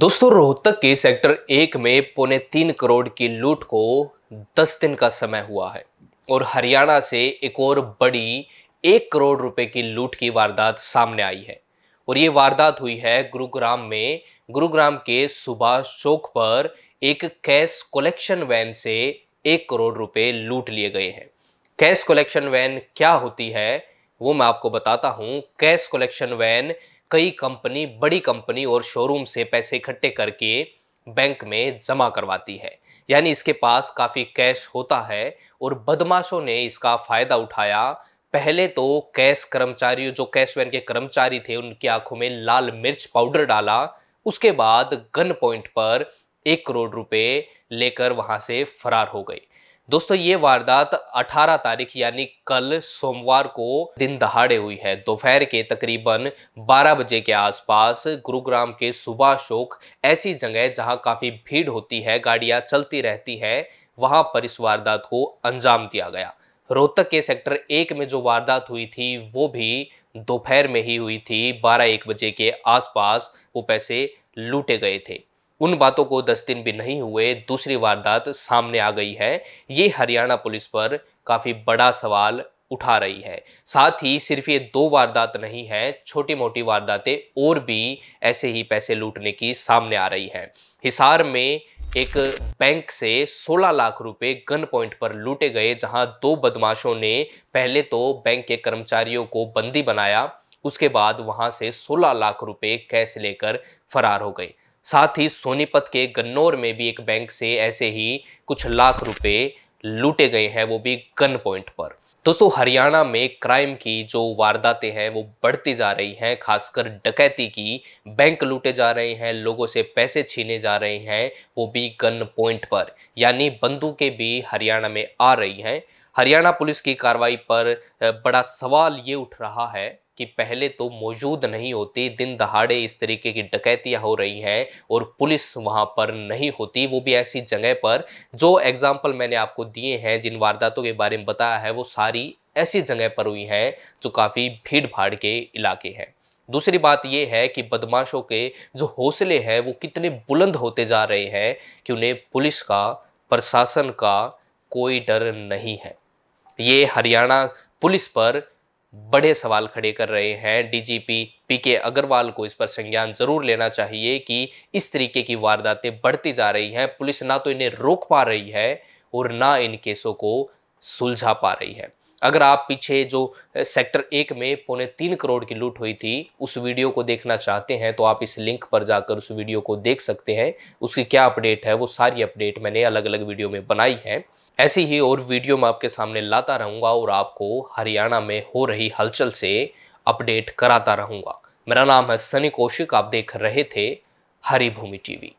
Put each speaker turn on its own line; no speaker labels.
दोस्तों रोहतक के सेक्टर एक में पौने तीन करोड़ की लूट को दस दिन का समय हुआ है और हरियाणा से एक और बड़ी एक करोड़ रुपए की लूट की वारदात सामने आई है और ये वारदात हुई है गुरुग्राम में गुरुग्राम के सुभाष चौक पर एक कैश कलेक्शन वैन से एक करोड़ रुपए लूट लिए गए हैं कैश कलेक्शन वैन क्या होती है वो मैं आपको बताता हूँ कैश कलेक्शन वैन कई कंपनी बड़ी कंपनी और शोरूम से पैसे इकट्ठे करके बैंक में जमा करवाती है यानी इसके पास काफ़ी कैश होता है और बदमाशों ने इसका फ़ायदा उठाया पहले तो कैश कर्मचारियों जो कैश वैन के कर्मचारी थे उनकी आंखों में लाल मिर्च पाउडर डाला उसके बाद गन पॉइंट पर एक करोड़ रुपए लेकर वहां से फरार हो गए दोस्तों ये वारदात 18 तारीख यानी कल सोमवार को दिन दहाड़े हुई है दोपहर के तकरीबन 12 बजे के आसपास गुरुग्राम के सुबह शोक ऐसी जगह जहां काफी भीड़ होती है गाड़ियां चलती रहती है वहां पर इस वारदात को अंजाम दिया गया रोहतक के सेक्टर एक में जो वारदात हुई थी वो भी दोपहर में ही हुई थी बारह एक बजे के आसपास वो पैसे लूटे गए थे उन बातों को दस दिन भी नहीं हुए दूसरी वारदात सामने आ गई है ये हरियाणा पुलिस पर काफ़ी बड़ा सवाल उठा रही है साथ ही सिर्फ ये दो वारदात नहीं है छोटी मोटी वारदातें और भी ऐसे ही पैसे लूटने की सामने आ रही है हिसार में एक बैंक से 16 लाख रुपए गन पॉइंट पर लूटे गए जहां दो बदमाशों ने पहले तो बैंक के कर्मचारियों को बंदी बनाया उसके बाद वहां से 16 लाख रुपए कैश लेकर फरार हो गए साथ ही सोनीपत के गन्नौर में भी एक बैंक से ऐसे ही कुछ लाख रुपए लूटे गए हैं वो भी गन पॉइंट पर दोस्तों हरियाणा में क्राइम की जो वारदातें हैं वो बढ़ती जा रही हैं खासकर डकैती की बैंक लूटे जा रहे हैं लोगों से पैसे छीने जा रहे हैं वो भी गन पॉइंट पर यानी बंदूकें भी हरियाणा में आ रही हैं हरियाणा पुलिस की कार्रवाई पर बड़ा सवाल ये उठ रहा है कि पहले तो मौजूद नहीं होती दिन दहाड़े इस तरीके की डकैतियां हो रही हैं और पुलिस वहां पर नहीं होती वो भी ऐसी जगह पर जो एग्जाम्पल मैंने आपको दिए हैं जिन वारदातों के बारे में बताया है वो सारी ऐसी जगह पर हुई हैं जो काफ़ी भीड़ भाड़ के इलाके हैं दूसरी बात यह है कि बदमाशों के जो हौसले हैं वो कितने बुलंद होते जा रहे हैं कि उन्हें पुलिस का प्रशासन का कोई डर नहीं है ये हरियाणा पुलिस पर बड़े सवाल खड़े कर रहे हैं डीजीपी पीके अग्रवाल को इस पर संज्ञान जरूर लेना चाहिए कि इस तरीके की वारदातें बढ़ती जा रही हैं पुलिस ना तो इन्हें रोक पा रही है और ना इन केसों को सुलझा पा रही है अगर आप पीछे जो सेक्टर एक में पौने तीन करोड़ की लूट हुई थी उस वीडियो को देखना चाहते हैं तो आप इस लिंक पर जाकर उस वीडियो को देख सकते हैं उसकी क्या अपडेट है वो सारी अपडेट मैंने अलग अलग वीडियो में बनाई है ऐसी ही और वीडियो मैं आपके सामने लाता रहूंगा और आपको हरियाणा में हो रही हलचल से अपडेट कराता रहूंगा मेरा नाम है सनी कौशिक आप देख रहे थे हरी भूमि टीवी